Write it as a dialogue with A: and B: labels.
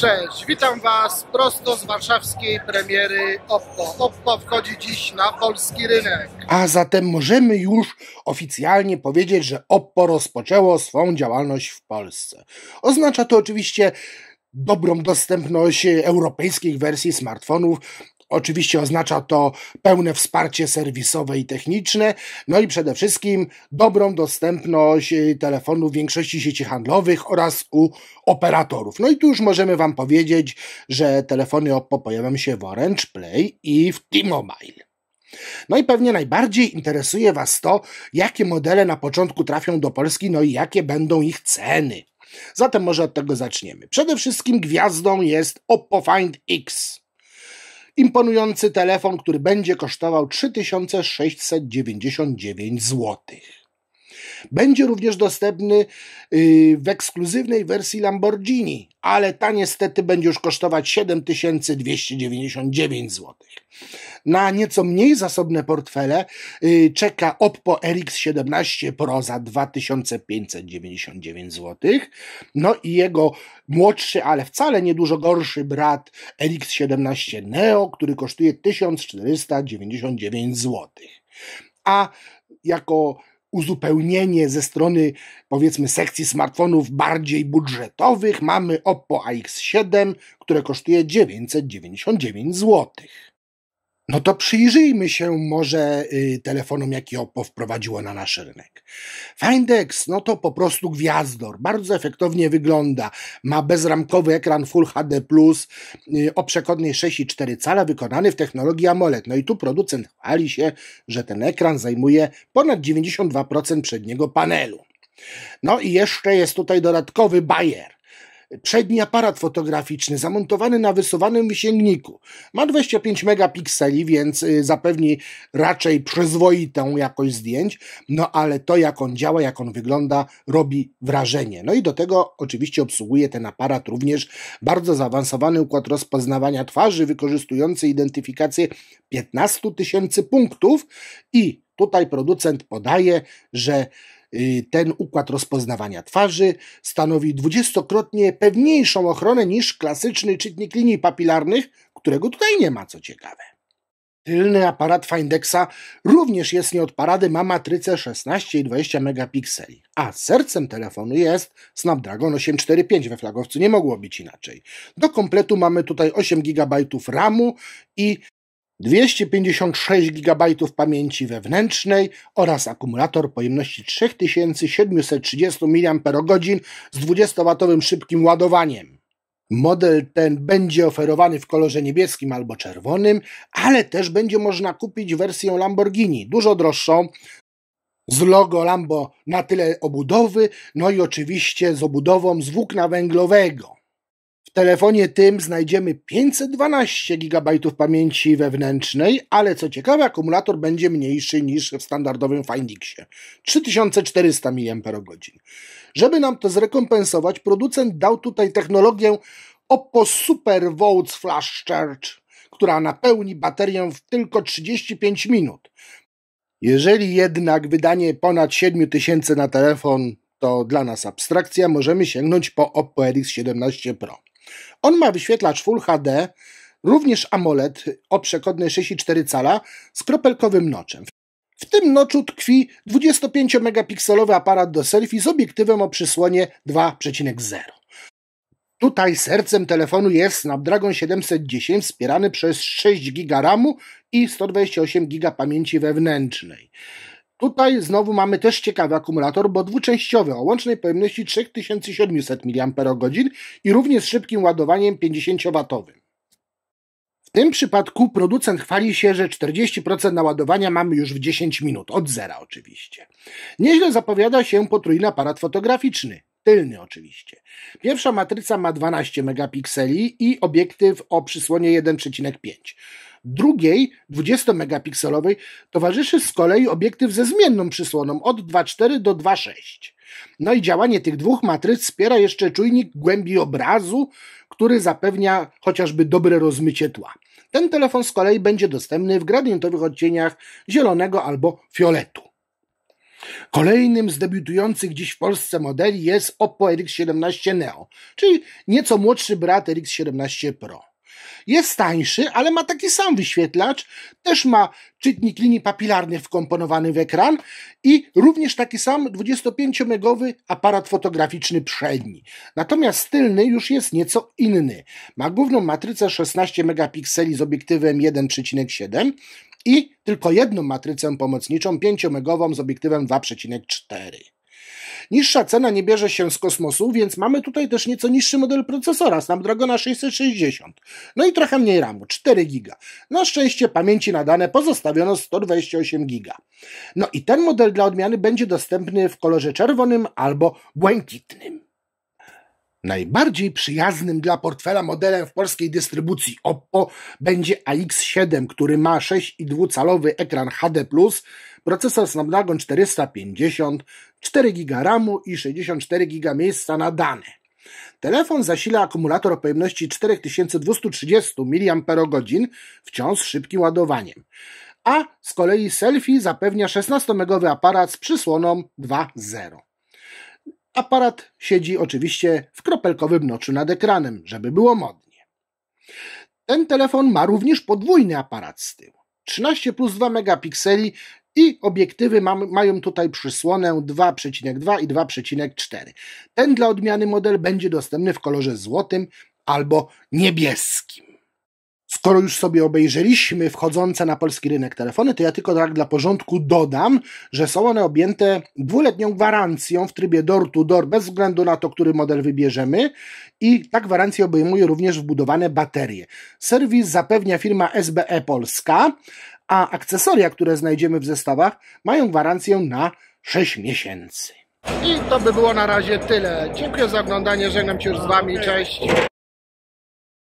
A: Cześć, witam Was prosto z warszawskiej premiery Oppo. Oppo wchodzi dziś na polski rynek. A zatem możemy już oficjalnie powiedzieć, że Oppo rozpoczęło swą działalność w Polsce. Oznacza to oczywiście dobrą dostępność europejskich wersji smartfonów Oczywiście oznacza to pełne wsparcie serwisowe i techniczne, no i przede wszystkim dobrą dostępność y, telefonów w większości sieci handlowych oraz u operatorów. No i tu już możemy Wam powiedzieć, że telefony Oppo pojawią się w Orange Play i w T-Mobile. No i pewnie najbardziej interesuje Was to, jakie modele na początku trafią do Polski, no i jakie będą ich ceny. Zatem może od tego zaczniemy. Przede wszystkim gwiazdą jest Oppo Find X imponujący telefon, który będzie kosztował 3699 zł. Będzie również dostępny y, w ekskluzywnej wersji Lamborghini, ale ta niestety będzie już kosztować 7299 zł. Na nieco mniej zasobne portfele y, czeka Oppo RX17 Pro za 2599 zł. No i jego młodszy, ale wcale niedużo gorszy brat RX17 Neo, który kosztuje 1499 zł. A jako uzupełnienie ze strony powiedzmy sekcji smartfonów bardziej budżetowych mamy Oppo AX7, które kosztuje 999 zł no to przyjrzyjmy się może y, telefonom, jakie Oppo wprowadziło na nasz rynek. Find X, no to po prostu gwiazdor, bardzo efektownie wygląda, ma bezramkowy ekran Full HD+, y, o przekodnej 6,4 cala, wykonany w technologii AMOLED. No i tu producent chwali się, że ten ekran zajmuje ponad 92% przedniego panelu. No i jeszcze jest tutaj dodatkowy Bayer przedni aparat fotograficzny zamontowany na wysuwanym wysięgniku. Ma 25 megapikseli, więc y, zapewni raczej przyzwoitą jakość zdjęć, no ale to jak on działa, jak on wygląda, robi wrażenie. No i do tego oczywiście obsługuje ten aparat również bardzo zaawansowany układ rozpoznawania twarzy, wykorzystujący identyfikację 15 tysięcy punktów i Tutaj producent podaje, że y, ten układ rozpoznawania twarzy stanowi dwudziestokrotnie pewniejszą ochronę niż klasyczny czytnik linii papilarnych, którego tutaj nie ma, co ciekawe. Tylny aparat Findexa również jest nie od parady, ma matrycę 16 i 20 megapikseli, a sercem telefonu jest Snapdragon 845 we flagowcu, nie mogło być inaczej. Do kompletu mamy tutaj 8 GB RAMu i 256 GB pamięci wewnętrznej oraz akumulator pojemności 3730 mAh z 20W szybkim ładowaniem. Model ten będzie oferowany w kolorze niebieskim albo czerwonym, ale też będzie można kupić wersję Lamborghini, dużo droższą, z logo Lambo na tyle obudowy, no i oczywiście z obudową z włókna węglowego telefonie tym znajdziemy 512 GB pamięci wewnętrznej, ale co ciekawe, akumulator będzie mniejszy niż w standardowym Findixie 3400 mAh. Żeby nam to zrekompensować, producent dał tutaj technologię Oppo Super Volts Flash Charge, która napełni baterię w tylko 35 minut. Jeżeli jednak wydanie ponad 7000 na telefon to dla nas abstrakcja, możemy sięgnąć po Oppo RX 17 Pro. On ma wyświetlacz Full HD, również AMOLED o przekątnej 64 cala z kropelkowym noczem. W tym noczu tkwi 25-megapikselowy aparat do selfie z obiektywem o przysłonie 2,0. Tutaj sercem telefonu jest Snapdragon 710 wspierany przez 6 GB RAMu i 128 GB pamięci wewnętrznej. Tutaj znowu mamy też ciekawy akumulator, bo dwuczęściowy o łącznej pojemności 3700 mAh i również z szybkim ładowaniem 50W. W tym przypadku producent chwali się, że 40% naładowania mamy już w 10 minut, od zera oczywiście. Nieźle zapowiada się potrójny aparat fotograficzny, tylny oczywiście. Pierwsza matryca ma 12 megapikseli i obiektyw o przysłonie 1,5. Drugiej, 20-megapikselowej, towarzyszy z kolei obiektyw ze zmienną przysłoną od 2,4 do 2,6. No i działanie tych dwóch matryc wspiera jeszcze czujnik głębi obrazu, który zapewnia chociażby dobre rozmycie tła. Ten telefon z kolei będzie dostępny w gradientowych odcieniach zielonego albo fioletu. Kolejnym z debiutujących dziś w Polsce modeli jest Oppo RX17 Neo, czyli nieco młodszy brat RX17 Pro. Jest tańszy, ale ma taki sam wyświetlacz, też ma czytnik linii papilarnych wkomponowany w ekran i również taki sam 25-megowy aparat fotograficzny przedni. Natomiast tylny już jest nieco inny. Ma główną matrycę 16 megapikseli z obiektywem 1,7 i tylko jedną matrycę pomocniczą 5-megową z obiektywem 2,4. Niższa cena nie bierze się z kosmosu, więc mamy tutaj też nieco niższy model procesora, Snapdragon 660. No i trochę mniej RAMu, 4 GB. Na szczęście pamięci na dane pozostawiono 128 GB. No i ten model dla odmiany będzie dostępny w kolorze czerwonym albo błękitnym. Najbardziej przyjaznym dla portfela modelem w polskiej dystrybucji Oppo będzie AX7, który ma 6,2-calowy ekran HD+, procesor Snapdragon 450, 4 GB RAMu i 64 GB miejsca na dane. Telefon zasila akumulator o pojemności 4230 mAh wciąż z szybkim ładowaniem, a z kolei selfie zapewnia 16-megowy aparat z przysłoną 2.0. Aparat siedzi oczywiście w kropelkowym noczu nad ekranem, żeby było modnie. Ten telefon ma również podwójny aparat z tyłu. 13 plus 2 megapikseli i obiektywy mam, mają tutaj przysłonę 2,2 i 2,4. Ten dla odmiany model będzie dostępny w kolorze złotym albo niebieskim. Skoro już sobie obejrzeliśmy wchodzące na polski rynek telefony, to ja tylko tak dla porządku dodam, że są one objęte dwuletnią gwarancją w trybie door-to-door, -door, bez względu na to, który model wybierzemy. I ta gwarancja obejmuje również wbudowane baterie. Serwis zapewnia firma SBE Polska, a akcesoria, które znajdziemy w zestawach, mają gwarancję na 6 miesięcy. I to by było na razie tyle. Dziękuję za oglądanie, żegnam się już z Wami, cześć.